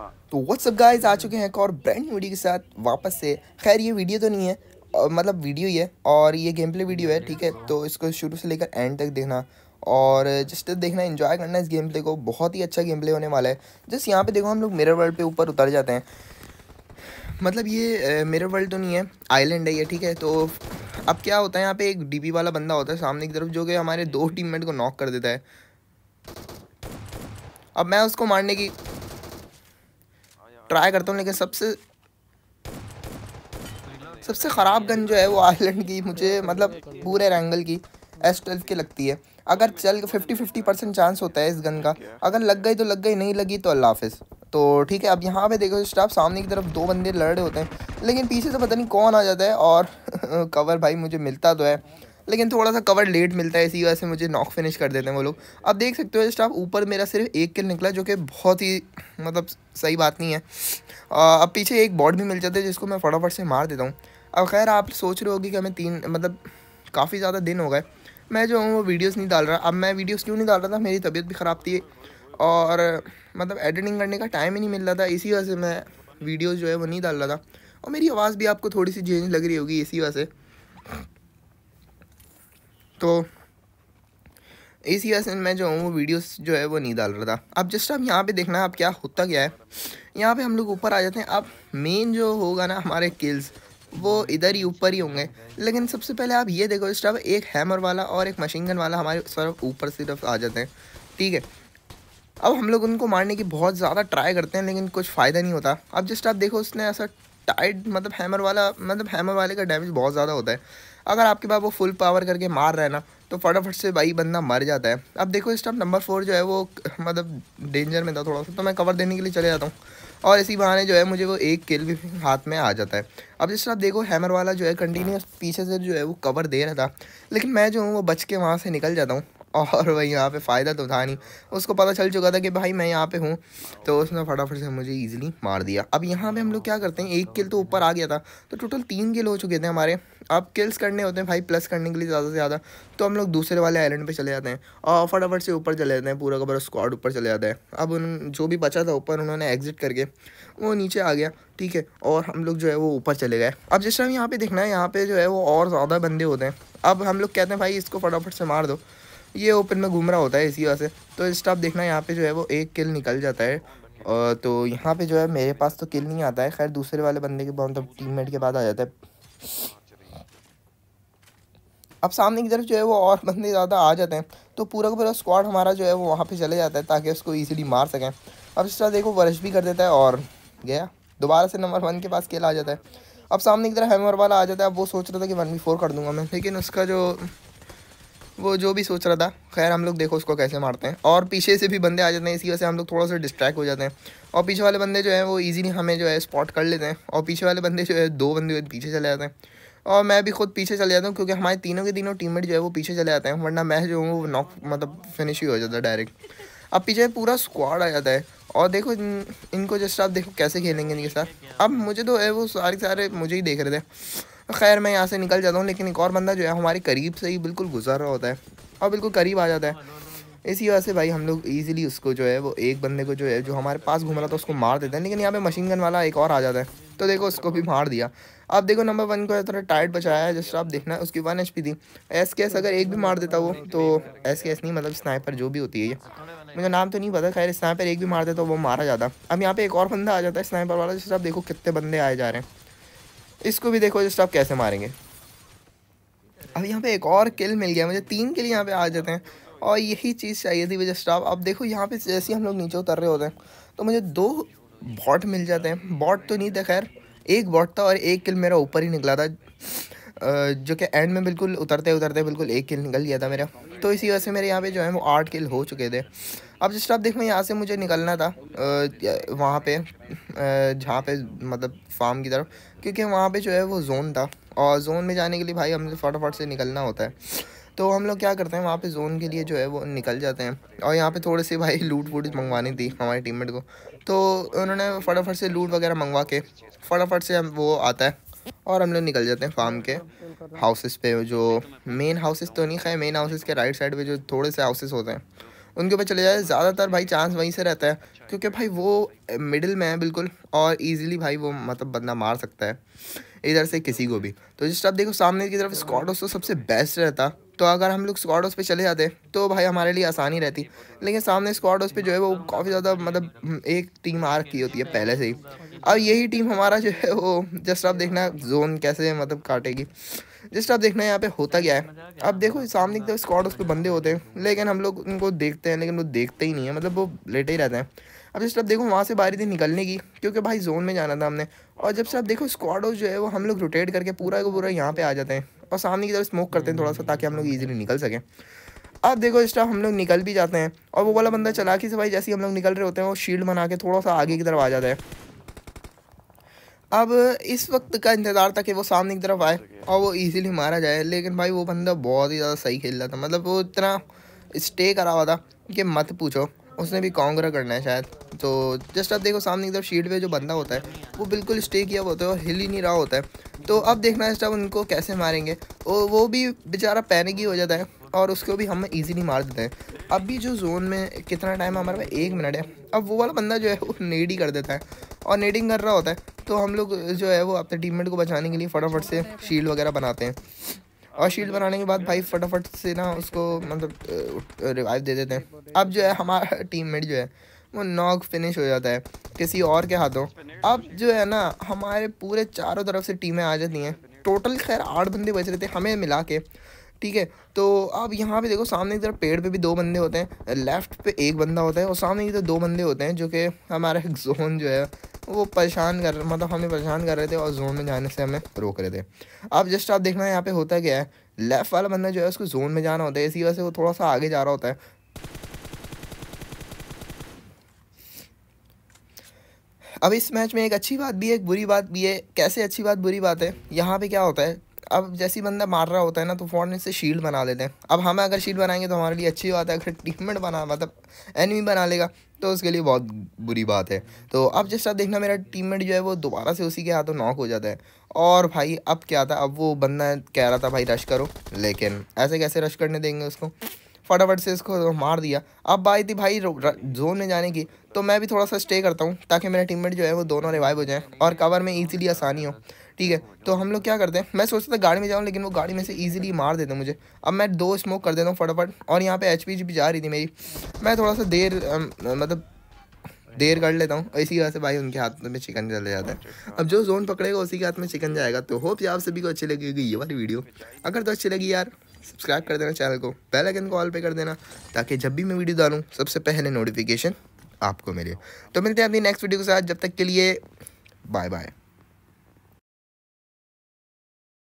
हाँ। तो what's up guys आ चुके हैं एक और ब्रांड न्यू वीडियो के साथ वापस से खैर ये वीडियो तो नहीं है और मतलब वीडियो ही है और ये गेम प्ले वीडियो है ठीक है तो इसको शुरू से लेकर एंड तक देखना और जस्ट देखना इन्जॉय करना इस गेम प्ले को बहुत ही अच्छा गेम प्ले होने वाला है जस्ट यहाँ पे देखो हम लोग मेरर वर्ल्ड पे ऊपर उतर जाते हैं मतलब ये मिरर वर्ल्ड तो नहीं है आइलैंड है ये ठीक है तो अब क्या होता है यहाँ पे एक डी वाला बंदा होता है सामने की तरफ जो कि हमारे दो टीम को नॉक कर देता है अब मैं उसको मारने की ट्राई करता हूँ लेकिन सबसे सबसे ख़राब गन जो है वो आयरलैंड की मुझे मतलब पूरे रैंगल की एस ट्वेल्व की लगती है अगर चल फिफ्टी फिफ्टी परसेंट चांस होता है इस गन का अगर लग गई तो लग गई नहीं लगी तो अल्लाह हाफिज़ तो ठीक है अब यहाँ पे देखो स्टाफ सामने की तरफ दो बंदे लड़ रहे होते हैं लेकिन पीछे से पता नहीं कौन आ जाता है और कवर भाई मुझे मिलता तो है लेकिन थोड़ा सा कवर लेट मिलता है इसी वजह से मुझे नॉक फिनिश कर देते हैं वो लोग अब देख सकते हो जस्ट आप ऊपर मेरा सिर्फ एक किल निकला जो कि बहुत ही मतलब सही बात नहीं है आ, अब पीछे एक बॉड भी मिल जाता है जिसको मैं फटाफट से मार देता हूँ अब खैर आप सोच रहे होगी कि हमें तीन मतलब काफ़ी ज़्यादा दिन हो गए मैं जो हूँ वो वीडियोज़ नहीं डाल रहा अब मैं वीडियोज़ क्यों नहीं डाल रहा था मेरी तबीयत भी ख़राब थी और मतलब एडिटिंग करने का टाइम ही नहीं मिल रहा था इसी वजह से मैं वीडियोज़ जो है वो नहीं डाल रहा था और मेरी आवाज़ भी आपको थोड़ी सी चेंज लग रही होगी इसी वजह से तो इसी वजह से मैं जो हूँ वो वीडियोस जो है वो नहीं डाल रहा था अब जस्ट आप यहाँ पे देखना है अब क्या होता क्या है यहाँ पे हम लोग ऊपर आ जाते हैं अब मेन जो होगा ना हमारे किल्स वो इधर ही ऊपर ही होंगे लेकिन सबसे पहले आप ये देखो इस एक हैमर वाला और एक मशीन गन वाला हमारे तरफ ऊपर से तरफ आ जाते हैं ठीक है अब हम लोग उनको मारने की बहुत ज़्यादा ट्राई करते हैं लेकिन कुछ फ़ायदा नहीं होता अब जस्ट आप देखो उसने ऐसा टाइट मतलब हैमर वाला मतलब हैमर वाले का डैमेज बहुत ज़्यादा होता है अगर आपके पास वो फुल पावर करके मार रहा है ना तो फटाफट से भाई बंदा मर जाता है अब देखो इस टाइम नंबर फोर जो है वो मतलब डेंजर में था थोड़ा सा तो मैं कवर देने के लिए चले जाता हूँ और इसी बहाने जो है मुझे वो एक किल भी हाथ में आ जाता है अब जिस तरह देखो हैमर वाला जो है कंटिन्यूस पीछे से जो है वो कवर दे रहा था लेकिन मैं जो हूँ वो बच के वहाँ से निकल जाता हूँ और वही यहाँ पे फ़ायदा तो था नहीं उसको पता चल चुका था कि भाई मैं यहाँ पे हूँ तो उसने फटाफट से मुझे इजीली मार दिया अब यहाँ पे हम लोग क्या करते हैं एक किल तो ऊपर आ गया था तो टोटल तीन किल हो चुके थे हमारे अब किल्स करने होते हैं भाई प्लस करने के लिए ज़्यादा से ज़्यादा तो हम लोग दूसरे वाले आइलैंड पर चले जाते हैं और फटाफट से ऊपर चले जाते हैं पूरा का स्क्वाड ऊपर चले जाता है अब उन जो भी बचा था ऊपर उन्होंने एग्जिट करके वो नीचे आ गया ठीक है और हम लोग जो है वो ऊपर चले गए अब जिस टाइम यहाँ पे देखना है यहाँ पर जो है वो और ज़्यादा बंदे होते हैं अब हम लोग कहते हैं भाई इसको फटाफट से मार दो ये ओपन में घूम रहा होता है इसी वजह से तो स्टॉप देखना यहाँ पे जो है वो एक किल निकल जाता है और तो यहाँ पे जो है मेरे पास तो किल नहीं आता है खैर दूसरे वाले बंदे के मतलब टीम मेट के बाद आ जाता है अब सामने की तरफ जो है वो और बंदे ज़्यादा आ जाते हैं तो पूरा का पूरा स्क्वाड हमारा जो है वो वहाँ पे चले जाता है ताकि उसको ईजिली मार सकें अब इस तरह देखो वर्ष भी कर देता है और गया दोबारा से नंबर वन के पास केला आ जाता है अब सामने की तरफ हैमर वाला आ जाता है अब वो सोच रहा था कि वन बी फोर कर दूंगा मैं लेकिन उसका जो वो जो भी सोच रहा था खैर हम लोग देखो उसको कैसे मारते हैं और पीछे से भी बंदे आ जाते हैं इसी वजह से हम लोग थोड़ा सा डिस्ट्रैक्ट हो जाते हैं और पीछे वाले बंदे जो हैं वो ईजीली हमें जो है स्पॉट कर लेते हैं और पीछे वाले बंदे जो है दो बंदे पीछे चले जाते हैं और मैं भी खुद पीछे चले जाता हूँ क्योंकि हमारे तीनों के तीनों टीम जो है वो पीछे चले जाते हैं वरना मैं जो हूँ वो नॉक मतलब फिनिश ही हो जाता है डायरेक्ट अब पीछे पूरा स्क्वाड आ जाता है और देखो इन, इनको जस्ट आप देखो कैसे खेलेंगे इनके साथ अब मुझे तो है वो सारे सारे मुझे ही देख रहे थे खैर मैं यहाँ से निकल जाता हूँ लेकिन एक और बंदा जो है हमारे करीब से ही बिल्कुल गुजर रहा होता है और बिल्कुल करीब आ जाता है हाँ, हाँ, हाँ, इसी वजह से भाई हम लोग ईजिली उसको जो है वो एक बंदे को जो है जो हमारे पास घूम रहा था उसको मार देते हैं लेकिन यहाँ पे मशीन गन वाला एक और आ जाता है तो देखो उसको भी मार दिया अब देखो नंबर वन को थोड़ा टाइट बचाया है जस्ट आप देखना उसकी वन एच थी एस के एस अगर एक भी मार देता वो तो एस के एस नहीं मतलब स्नाइपर जो भी होती है ये मेरा नाम तो नहीं पता खैर स्नाइपर एक भी मार देता वो मारा जाता अब यहाँ पे एक और बंदा आ जाता है स्नाइपर वाला जिस आप देखो कितने बंदे आए जा रहे हैं इसको भी देखो जस्ट आप कैसे मारेंगे अब यहाँ पे एक और किल मिल गया मुझे तीन किल यहाँ पे आ जाते हैं और यही चीज़ चाहिए थी मुझे स्टाफ अब देखो यहाँ पे जैसे ही हम लोग नीचे उतर रहे होते हैं तो मुझे दो बॉट मिल जाते हैं बॉट तो नहीं था खैर एक बॉट था और एक किल मेरा ऊपर ही निकला था जो कि एंड में बिल्कुल उतरते उतरते बिल्कुल एक किल निकल गया था मेरा तो इसी वजह से मेरे यहाँ पर जो है वो आठ किल हो चुके थे अब जस्ट आप देखो यहाँ से मुझे निकलना था वहाँ पे जहाँ पे मतलब फार्म की तरफ क्योंकि वहाँ पे जो है वो जोन था और जोन में जाने के लिए भाई हमें फटाफट से निकलना होता है तो हम लोग क्या करते हैं वहाँ पे जोन के लिए जो है वो निकल जाते हैं और यहाँ पे थोड़े से भाई लूट वूट मंगवानी थी हमारे टीम को तो उन्होंने फटाफट से लूट वगैरह मंगवा के फटाफट से वो आता है और हम लोग निकल जाते हैं फार्म के हाउसेस पे जो मेन हाउसेस तो नहीं खाए मेन हाउसेस के राइट साइड पे जो थोड़े से हाउसेस होते हैं उनके ऊपर चले जाए ज़्यादातर भाई चांस वहीं से रहता है क्योंकि भाई वो मिडिल में है बिल्कुल और इजीली भाई वो मतलब बंदा मार सकता है इधर से किसी को भी तो जिस आप देखो सामने की तरफ स्कॉट उसको सबसे बेस्ट रहता तो अगर हम लोग स्क्वाड हाउस पे चले जाते तो भाई हमारे लिए आसानी रहती लेकिन सामने स्क्वाड हाउस पे जो है वो काफ़ी ज़्यादा मतलब एक टीम आर की होती है पहले से ही और यही टीम हमारा जो है वो जस्ट आप देखना जोन कैसे मतलब काटेगी जस्ट आप देखना यहाँ पे होता क्या है अब देखो सामने की तरफ स्क्वाड हाउस पे बंदे होते हैं लेकिन हम लोग उनको देखते हैं लेकिन वो देखते ही नहीं है मतलब वो लेटे ही रहते हैं अब जस्ट देखो वहाँ से बारी थी निकलने की क्योंकि भाई जोन में जाना था हमने और जब से आप देखो स्क्वाड जो है वो हम लोग रोटेट करके पूरा का पूरा यहाँ पे आ जाते हैं और सामने की तरफ स्मोक करते हैं थोड़ा सा ताकि हम लोग ईजिली निकल सकें अब देखो इस हम लोग निकल भी जाते हैं और वो वाला बंदा के से भाई जैसे हम लोग निकल रहे होते हैं वो शील्ड बना के थोड़ा सा आगे की तरफ आ जाता है अब इस वक्त का इंतज़ार था कि वो सामने की तरफ आए और वो इजीली मारा जाए लेकिन भाई वो बंदा बहुत ही ज़्यादा सही खेल रहा था मतलब वो इतना स्टे करा हुआ था कि मत पूछो उसने भी कांग्रा करना है शायद तो जस्ट आप देखो सामने की तरफ शीट पे जो बंदा होता है वो बिल्कुल स्टे किया होता है और हिल ही नहीं रहा होता है तो अब देखना है स्टाफ उनको कैसे मारेंगे और वो भी बेचारा पैनिक ही हो जाता है और उसको भी हम इजीली मार देते हैं अभी जो जोन में कितना टाइम हमारे पास एक मिनट है अब वो वाला बंदा जो है वो नेडी कर देता है और नेडिंग कर रहा होता है तो हम लोग जो है वो अपने टीममेट को बचाने के लिए फटाफट से शील्ड वगैरह बनाते हैं और शील्ड बनाने के बाद भाई फटाफट से ना उसको मतलब रिवाइव दे देते हैं अब जो है हमारा टीममेट जो है वो नॉक फिनिश हो जाता है किसी और के हाथों अब जो है ना हमारे पूरे चारों तरफ से टीमें आ जाती हैं टोटल खैर आठ बंदे बच रहे थे हमें मिला के ठीक है तो अब यहाँ पे देखो सामने की तरफ पेड़ पे भी दो बंदे होते हैं लेफ्ट पे एक बंदा होता है और सामने की तरफ दो बंदे होते हैं जो कि हमारा जोन जो है वो परेशान कर मतलब हमें परेशान कर रहे थे और जोन में जाने से हमें रोक रहे थे अब जस्ट आप देखना यहाँ पे होता क्या है लेफ़्ट वाला बंदा जो है उसको जोन में जाना होता है इसी वजह से वो थोड़ा सा आगे जा रहा होता है अब इस मैच में एक अच्छी बात भी है एक बुरी बात भी है कैसे अच्छी बात बुरी बात है यहाँ पे क्या होता है अब जैसे बंदा मार रहा होता है ना तो फ़ौरन से शील्ड बना लेते हैं अब हमें अगर शील्ड बनाएंगे तो हमारे लिए अच्छी बात है अगर टीममेट बना मतलब एनिमी बना लेगा तो उसके लिए बहुत बुरी बात है तो अब जिस तरह देखना मेरा टीममेट जो है वो दोबारा से उसी के हाथों नॉक हो जाता है और भाई अब क्या था अब वो बंदा कह रहा था भाई रश करो लेकिन ऐसे कैसे रश करने देंगे उसको फटाफट से इसको तो मार दिया अब बाई थी भाई जोन में जाने की तो मैं भी थोड़ा सा स्टे करता हूँ ताकि मेरा टीममेट जो है वो दोनों रिवाइव हो जाए और कवर में इजीली आसानी हो ठीक है तो हम लोग क्या करते हैं मैं सोचता था गाड़ी में जाऊँ लेकिन वो गाड़ी में से ईजिली मार देते मुझे अब मैं दो स्मोक कर देता हूँ फटाफट और यहाँ पे एच पी जा रही थी मेरी मैं थोड़ा सा देर मतलब देर कर लेता हूँ इसी वजह से भाई उनके हाथ में चिकन चले जाता है अब जो जोन पकड़ेगा उसी के हाथ में चिकन जाएगा तो होप आप सभी को अच्छी लगेगी ये वाली वीडियो अगर तो अच्छी लगी यार सब्सक्राइब कर देना चैनल को बेल आइकन को ऑल पे कर देना ताकि जब भी मैं वीडियो डालूँ सबसे पहले नोटिफिकेशन आपको मिले तो मिलते हैं अपनी नेक्स्ट वीडियो के साथ जब तक के लिए बाय बाय